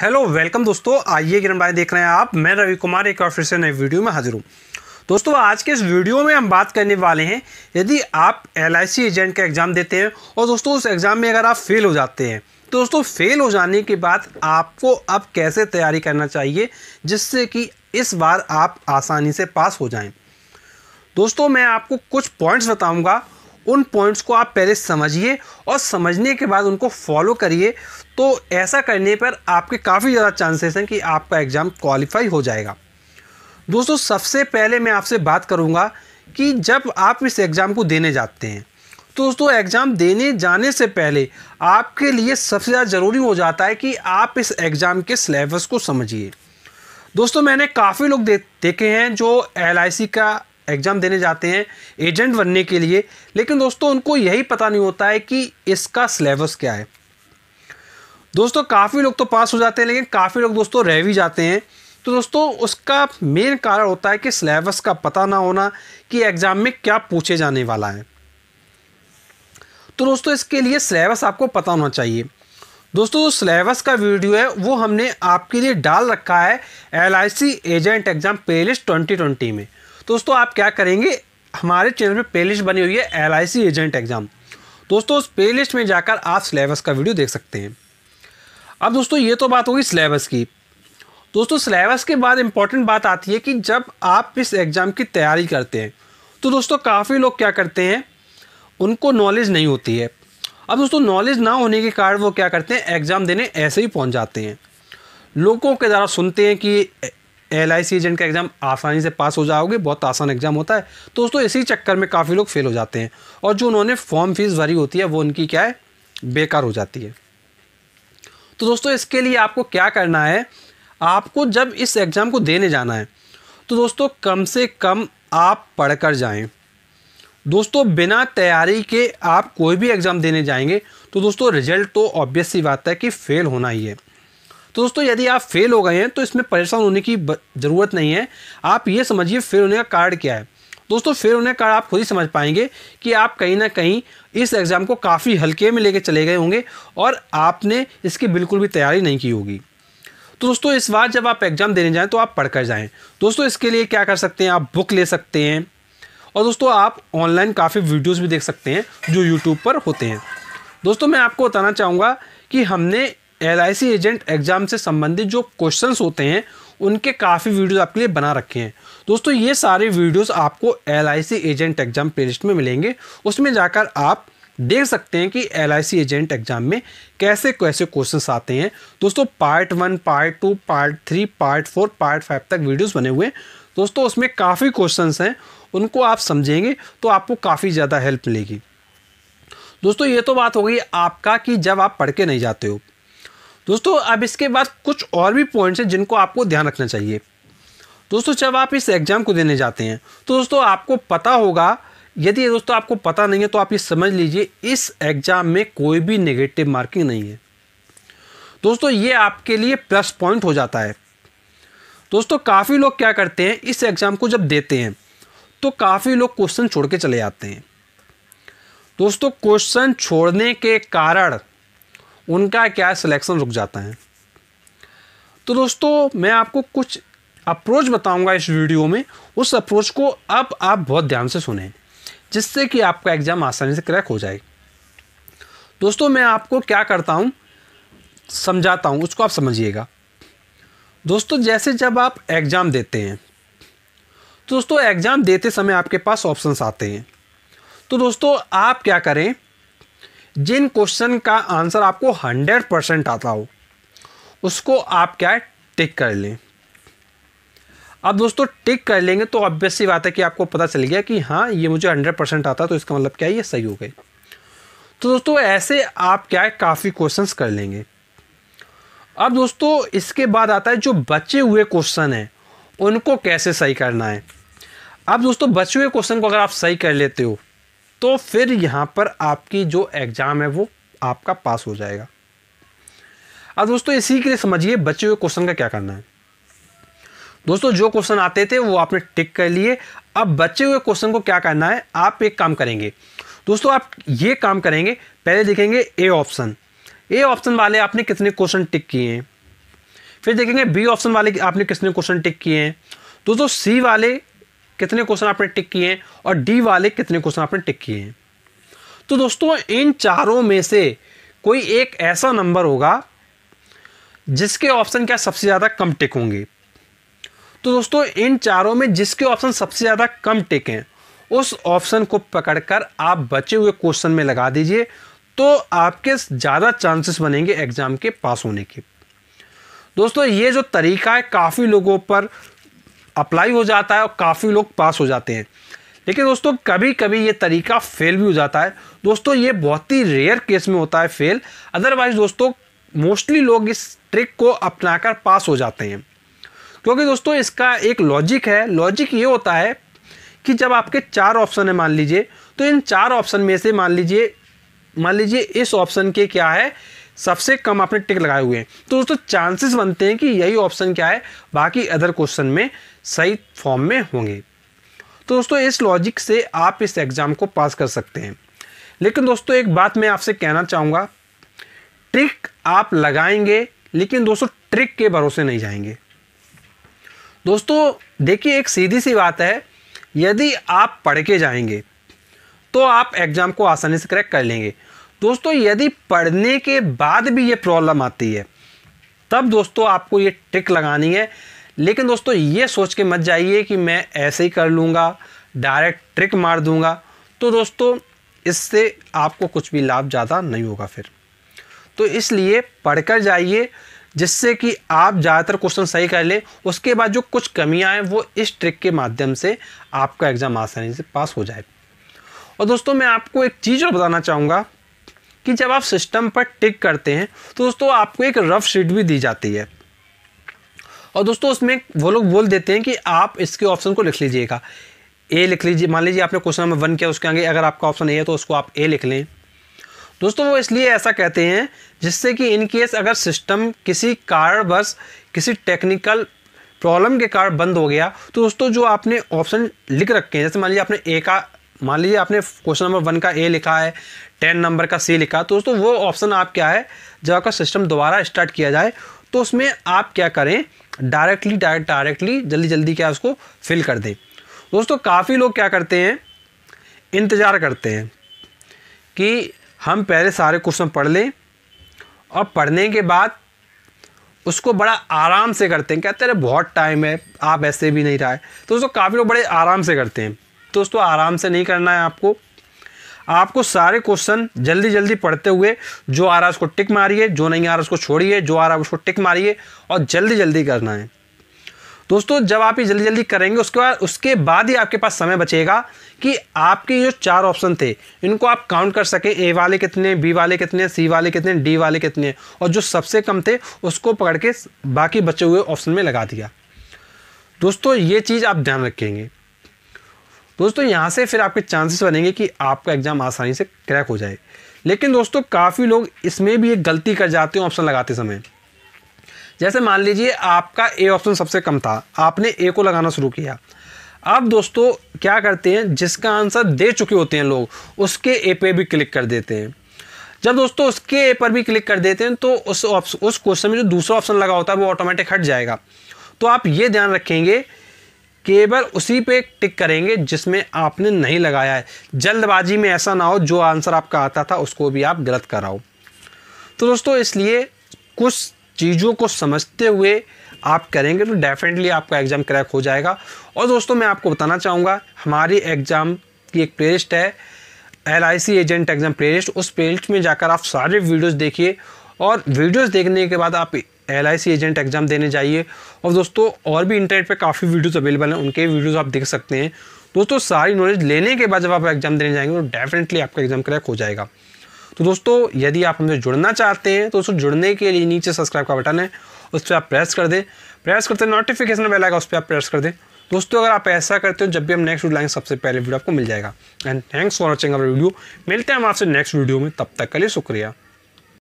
Hello welcome दोस्तों आइए किरण भाई देख रहे हैं आप मैं रवि कुमार एक और फिर से नए वीडियो में हाजिर हूँ दोस्तों आज के इस वीडियो में हम बात करने वाले हैं यदि आप एल एजेंट का एग्ज़ाम देते हैं और दोस्तों उस एग्ज़ाम में अगर आप फेल हो जाते हैं तो दोस्तों फेल हो जाने के बाद आपको अब कैसे तैयारी करना चाहिए जिससे कि इस बार आप आसानी से पास हो जाए दोस्तों मैं आपको कुछ पॉइंट्स बताऊँगा उन पॉइंट्स को आप पहले समझिए और समझने के बाद उनको फॉलो करिए तो ऐसा करने पर आपके काफ़ी ज़्यादा चांसेस हैं कि आपका एग्ज़ाम क्वालिफाई हो जाएगा दोस्तों सबसे पहले मैं आपसे बात करूँगा कि जब आप इस एग्ज़ाम को देने जाते हैं तो दोस्तों एग्ज़ाम देने जाने से पहले आपके लिए सबसे ज़्यादा ज़रूरी हो जाता है कि आप इस एग्ज़ाम के सिलेबस को समझिए दोस्तों मैंने काफ़ी लोग दे, देखे हैं जो एल का एग्ज़ाम देने जाते हैं एजेंट बनने के लिए लेकिन दोस्तों उनको यही पता नहीं होता है कि इसका सिलेबस क्या है दोस्तों काफ़ी लोग तो पास हो जाते हैं लेकिन काफ़ी लोग दोस्तों रह भी जाते हैं तो दोस्तों उसका मेन कारण होता है कि सिलेबस का पता ना होना कि एग्ज़ाम में क्या पूछे जाने वाला है तो दोस्तों इसके लिए सिलेबस आपको पता होना चाहिए दोस्तों जो सिलेबस का वीडियो है वो हमने आपके लिए डाल रखा है L agent exam play list twenty में दोस्तों आप क्या करेंगे हमारे चैनल में प्लेलिस्ट बनी हुई है एल एजेंट एग्ज़ाम दोस्तों उस प्लेलिस्ट में जाकर आप सिलेबस का वीडियो देख सकते हैं अब दोस्तों ये तो बात होगी सिलेबस की दोस्तों सिलेबस के बाद इम्पॉर्टेंट बात आती है कि जब आप इस एग्ज़ाम की तैयारी करते हैं तो दोस्तों काफ़ी लोग क्या करते हैं उनको नॉलेज नहीं होती है अब दोस्तों नॉलेज ना होने के कारण वो क्या करते हैं एग्ज़ाम देने ऐसे ही पहुंच जाते हैं लोगों के द्वारा सुनते हैं कि एल आई सी एजेंट का एग्ज़ाम आसानी से पास हो जाओगे बहुत आसान एग्ज़ाम होता है तो दोस्तों इसी चक्कर में काफ़ी लोग फेल हो जाते हैं और जो उन्होंने फॉर्म फीस भरी होती है वो उनकी क्या है बेकार हो जाती है तो दोस्तों इसके लिए आपको क्या करना है आपको जब इस एग्ज़ाम को देने जाना है तो दोस्तों कम से कम आप पढ़ कर जाएं। दोस्तों बिना तैयारी के आप कोई भी एग्ज़ाम देने जाएंगे तो दोस्तों रिजल्ट तो ऑब्वियस सी बात है कि फ़ेल होना ही है तो दोस्तों यदि आप फेल हो गए हैं तो इसमें परेशान होने की ज़रूरत नहीं है आप ये समझिए फेल होने का कार्ड क्या है दोस्तों फेल होने का आप खुद ही समझ पाएंगे कि आप कहीं ना कहीं इस एग्ज़ाम को काफ़ी हल्के में लेके चले गए होंगे और आपने इसकी बिल्कुल भी तैयारी नहीं की होगी तो दोस्तों इस बार जब आप एग्ज़ाम देने जाएँ तो आप पढ़ कर जाएँ दोस्तों इसके लिए क्या कर सकते हैं आप बुक ले सकते हैं और दोस्तों आप ऑनलाइन काफ़ी वीडियोज़ भी देख सकते हैं जो यूट्यूब पर होते हैं दोस्तों मैं आपको बताना चाहूँगा कि हमने एल एजेंट एग्ज़ाम से संबंधित जो क्वेश्चन होते हैं उनके काफ़ी वीडियोज़ आपके लिए बना रखे हैं दोस्तों ये सारे वीडियोस आपको एल एजेंट एग्ज़ाम प्लेलिस्ट में मिलेंगे उसमें जाकर आप देख सकते हैं कि एल एजेंट एग्ज़ाम में कैसे कैसे क्वेश्चन आते हैं दोस्तों part one part two part three part four part five तक वीडियोज़ बने हुए हैं दोस्तों उसमें काफ़ी क्वेश्चन हैं उनको आप समझेंगे तो आपको काफ़ी ज़्यादा हेल्प मिलेगी दोस्तों ये तो बात हो गई आपका कि जब आप पढ़ के नहीं जाते हो दोस्तों अब इसके बाद कुछ और भी पॉइंट्स हैं जिनको आपको ध्यान रखना चाहिए दोस्तों जब आप इस एग्ज़ाम को देने जाते हैं तो दोस्तों आपको पता होगा यदि दोस्तों आपको पता नहीं है तो आप ये समझ लीजिए इस एग्ज़ाम में कोई भी नेगेटिव मार्किंग नहीं है दोस्तों ये आपके लिए प्लस पॉइंट हो जाता है दोस्तों काफ़ी लोग क्या करते हैं इस एग्ज़ाम को जब देते हैं तो काफ़ी लोग क्वेश्चन छोड़ के चले जाते हैं दोस्तों क्वेश्चन छोड़ने के कारण उनका क्या सिलेक्शन रुक जाता है तो दोस्तों मैं आपको कुछ अप्रोच बताऊंगा इस वीडियो में उस अप्रोच को अब आप बहुत ध्यान से सुने जिससे कि आपका एग्ज़ाम आसानी से क्रैक हो जाए दोस्तों मैं आपको क्या करता हूँ समझाता हूँ उसको आप समझिएगा दोस्तों जैसे जब आप एग्ज़ाम देते हैं तो दोस्तों एग्ज़ाम देते समय आपके पास ऑप्शंस आते हैं तो दोस्तों आप क्या करें जिन क्वेश्चन का आंसर आपको हंड्रेड परसेंट आता हो उसको आप क्या है टिक कर लें अब दोस्तों टिक कर लेंगे तो ऑब्वियस सी बात है कि आपको पता चल गया कि हाँ ये मुझे हंड्रेड परसेंट आता तो इसका मतलब क्या है ये सही हो गए तो दोस्तों ऐसे आप क्या है काफ़ी क्वेश्चंस कर लेंगे अब दोस्तों इसके बाद आता है जो बचे हुए क्वेश्चन हैं उनको कैसे सही करना है अब दोस्तों बचे हुए क्वेश्चन को अगर आप सही कर लेते हो तो फिर यहाँ पर आपकी जो एग्ज़ाम है वो आपका पास हो जाएगा अब दोस्तों इसी के लिए समझिए बचे हुए क्वेश्चन का क्या करना है दोस्तों जो क्वेश्चन आते थे वो आपने टिक कर लिए अब बचे हुए क्वेश्चन को क्या करना है आप एक काम करेंगे दोस्तों आप ये काम करेंगे पहले देखेंगे ए ऑप्शन ए ऑप्शन वाले आपने कितने क्वेश्चन टिक किए हैं फिर देखेंगे बी ऑप्शन वाले आपने कितने क्वेश्चन टिक किए हैं दोस्तों सी वाले कितने क्वेश्चन आपने टिक किए हैं और डी वाले कितने क्वेश्चन आपने टिक किए हैं तो दोस्तों इन चारों में से कोई एक ऐसा नंबर होगा जिसके ऑप्शन क्या सबसे ज़्यादा कम टिक होंगे तो दोस्तों इन चारों में जिसके ऑप्शन सबसे ज़्यादा कम टिक हैं उस ऑप्शन को पकड़कर आप बचे हुए क्वेश्चन में लगा दीजिए तो आपके ज़्यादा चांसेस बनेंगे एग्ज़ाम के पास होने के दोस्तों ये जो तरीका है काफ़ी लोगों पर अप्लाई हो जाता है और काफ़ी लोग पास हो जाते हैं लेकिन दोस्तों कभी कभी ये तरीका फेल भी हो जाता है दोस्तों ये बहुत ही रेयर केस में होता है फेल अदरवाइज दोस्तों मोस्टली लोग इस ट्रिक को अपनाकर पास हो जाते हैं क्योंकि दोस्तों इसका एक लॉजिक है लॉजिक ये होता है कि जब आपके चार ऑप्शन है मान लीजिए तो इन चार ऑप्शन में से मान लीजिए मान लीजिए इस ऑप्शन के क्या है सबसे कम आपने टिक लगाए हुए हैं तो दोस्तों चांसेस बनते हैं कि यही ऑप्शन क्या है बाकी अदर क्वेश्चन में सही फॉर्म में होंगे तो दोस्तों इस लॉजिक से आप इस एग्ज़ाम को पास कर सकते हैं लेकिन दोस्तों एक बात मैं आपसे कहना चाहूँगा ट्रिक आप लगाएंगे लेकिन दोस्तों ट्रिक के भरोसे नहीं जाएंगे दोस्तों देखिए एक सीधी सी बात है यदि आप पढ़ के जाएंगे तो आप एग्ज़ाम को आसानी से क्रैक कर लेंगे दोस्तों यदि पढ़ने के बाद भी ये प्रॉब्लम आती है तब दोस्तों आपको ये ट्रिक लगानी है लेकिन दोस्तों ये सोच के मत जाइए कि मैं ऐसे ही कर लूँगा डायरेक्ट ट्रिक मार दूँगा तो दोस्तों इससे आपको कुछ भी लाभ ज़्यादा नहीं होगा फिर तो इसलिए पढ़कर जाइए जिससे कि आप ज़्यादातर क्वेश्चन सही कर लें उसके बाद जो कुछ कमियाँ हैं वो इस ट्रिक के माध्यम से आपका एग्ज़ाम आसानी से पास हो जाए और दोस्तों मैं आपको एक चीज़ और बताना चाहूँगा कि जब आप सिस्टम पर टिक करते हैं तो दोस्तों आपको एक रफ शीट भी दी जाती है और दोस्तों उसमें वो लोग बोल देते हैं कि आप इसके ऑप्शन को लिख लीजिएगा ए लिख लीजिए मान लीजिए आपने क्वेश्चन नंबर वन किया उसके आगे अगर आपका ऑप्शन ए है तो उसको आप ए लिख लें दोस्तों वो इसलिए ऐसा कहते हैं जिससे कि इन केस अगर सिस्टम किसी कारणवश किसी टेक्निकल प्रॉब्लम के कारण बंद हो गया तो दोस्तों जो आपने ऑप्शन लिख रखे हैं जैसे मान लीजिए आपने ए का मान लीजिए आपने क्वेश्चन नंबर वन का ए लिखा है टेन नंबर का सी लिखा तो दोस्तों वो ऑप्शन आप क्या है जब आपका सिस्टम दोबारा स्टार्ट किया जाए तो उसमें आप क्या करें डायरेक्टली डायरेक्ट डायरेक्टली जल्दी जल्दी क्या उसको फिल कर दें दोस्तों काफ़ी लोग क्या करते हैं इंतज़ार करते हैं कि हम पहले सारे क्वेश्चन पढ़ लें और पढ़ने के बाद उसको बड़ा आराम से करते हैं कहते अरे बहुत टाइम है आप ऐसे भी नहीं रहा है तो दोस्तों काफ़ी लोग बड़े आराम से करते हैं तो दोस्तों आराम से नहीं करना है आपको आपको सारे क्वेश्चन जल्दी जल्दी पढ़ते हुए जो आ रहा है उसको टिक मारिए जो नहीं आ रहा उसको छोड़िए जो आ रहा है उसको टिक मारिए और जल्दी जल्दी करना है दोस्तों जब आप ये जल्दी जल्दी करेंगे उसके बाद उसके बाद ही आपके पास समय बचेगा कि आपके जो चार ऑप्शन थे इनको आप काउंट कर सकें ए वाले कितने बी वाले कितने सी वाले कितने डी वाले कितने और जो सबसे कम थे उसको पकड़ के बाकी बचे हुए ऑप्शन में लगा दिया दोस्तों ये चीज़ आप ध्यान रखेंगे दोस्तों यहाँ से फिर आपके चांसेस बनेंगे कि आपका एग्ज़ाम आसानी से क्रैक हो जाए लेकिन दोस्तों काफ़ी लोग इसमें भी एक गलती कर जाते हैं ऑप्शन लगाते समय जैसे मान लीजिए आपका ए ऑप्शन सबसे कम था आपने ए को लगाना शुरू किया अब दोस्तों क्या करते हैं जिसका आंसर दे चुके होते हैं लोग उसके ए पे भी क्लिक कर देते हैं जब दोस्तों उसके ए पर भी क्लिक कर देते हैं तो उस उस क्वेश्चन में जो दूसरा ऑप्शन लगा होता है वो ऑटोमेटिक हट जाएगा तो आप ये ध्यान रखेंगे केवल उसी पे टिक करेंगे जिसमें आपने नहीं लगाया है जल्दबाजी में ऐसा ना हो जो आंसर आपका आता था उसको भी आप गलत कराओ तो दोस्तों इसलिए कुछ चीज़ों को समझते हुए आप करेंगे तो डेफिनेटली आपका एग्ज़ाम क्रैक हो जाएगा और दोस्तों मैं आपको बताना चाहूँगा हमारी एग्ज़ाम की एक प्लेलिस्ट है एल एजेंट एग्ज़ाम प्लेलिस्ट उस प्लेलिस्ट में जाकर आप सारे वीडियोज़ देखिए और वीडियोस देखने के बाद आप एल एजेंट एग्ज़ाम देने जाइए और दोस्तों और भी इंटरनेट पे काफ़ी वीडियोस अवेलेबल हैं उनके वीडियोस आप देख सकते हैं दोस्तों सारी नॉलेज लेने के बाद जब आप एग्ज़ाम देने जाएंगे तो डेफिनेटली आपका एग्ज़ाम क्रैक हो जाएगा तो दोस्तों यदि आप हमसे जुड़ना चाहते हैं तो दोस्तों जुड़ने के लिए नीचे सब्सक्राइब का बटन है उस पर आप प्रेस कर दें प्रेस करते नोटिफिकेशन बेल आएगा उस पर आप प्रेस कर दें दोस्तों अगर आप ऐसा करते हो जब भी हम नेक्स्ट वीडियो लाएंगे सबसे पहले वीडियो आपको मिल जाएगा and thanks for watching our video मिलते हैं हम आपसे नेक्स्ट वीडियो में तब तक के लिए शुक्रिया